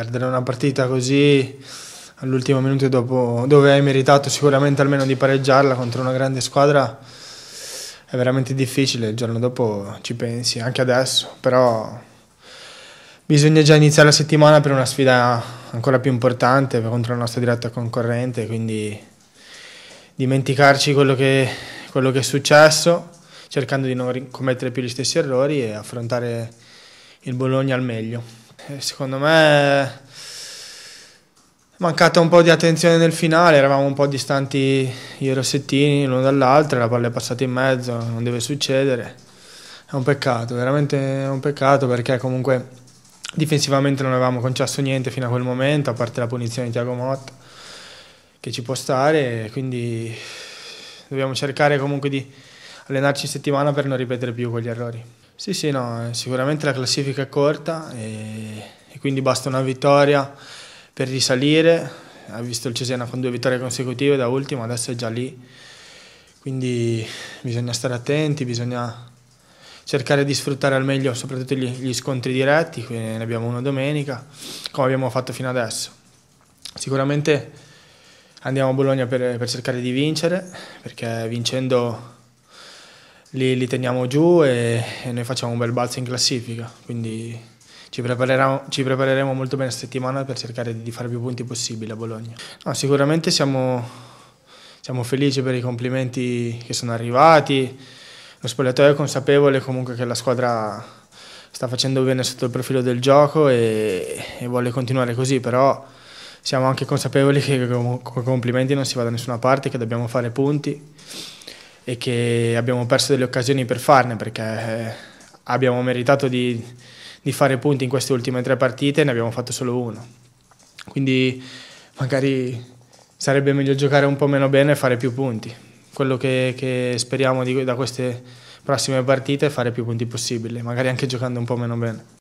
perdere una partita così all'ultimo minuto dopo, dove hai meritato sicuramente almeno di pareggiarla contro una grande squadra è veramente difficile, il giorno dopo ci pensi, anche adesso, però bisogna già iniziare la settimana per una sfida ancora più importante contro la nostra diretta concorrente, quindi dimenticarci quello che, quello che è successo, cercando di non commettere più gli stessi errori e affrontare il Bologna al meglio. Eh, secondo me è mancata un po' di attenzione nel finale, eravamo un po' distanti i Rossettini l'uno dall'altro, la palla è passata in mezzo, non deve succedere. È un peccato, veramente è un peccato perché comunque difensivamente non avevamo concesso niente fino a quel momento, a parte la punizione di Tiago Motta che ci può stare, quindi dobbiamo cercare comunque di allenarci in settimana per non ripetere più quegli errori. Sì, sì, no, eh, sicuramente la classifica è corta e quindi basta una vittoria per risalire. Ha visto il Cesena con due vittorie consecutive da ultimo, adesso è già lì. Quindi bisogna stare attenti, bisogna cercare di sfruttare al meglio soprattutto gli, gli scontri diretti, quindi ne abbiamo uno domenica, come abbiamo fatto fino adesso. Sicuramente andiamo a Bologna per, per cercare di vincere, perché vincendo li, li teniamo giù e, e noi facciamo un bel balzo in classifica. Quindi ci prepareremo, ci prepareremo molto bene la settimana per cercare di fare più punti possibile a Bologna. No, sicuramente siamo, siamo felici per i complimenti che sono arrivati, lo spogliatoio è consapevole comunque che la squadra sta facendo bene sotto il profilo del gioco e, e vuole continuare così, però siamo anche consapevoli che con i complimenti non si va da nessuna parte, che dobbiamo fare punti e che abbiamo perso delle occasioni per farne perché eh, abbiamo meritato di, di fare punti in queste ultime tre partite, ne abbiamo fatto solo uno. Quindi magari sarebbe meglio giocare un po' meno bene e fare più punti. Quello che, che speriamo di, da queste prossime partite è fare più punti possibile, magari anche giocando un po' meno bene.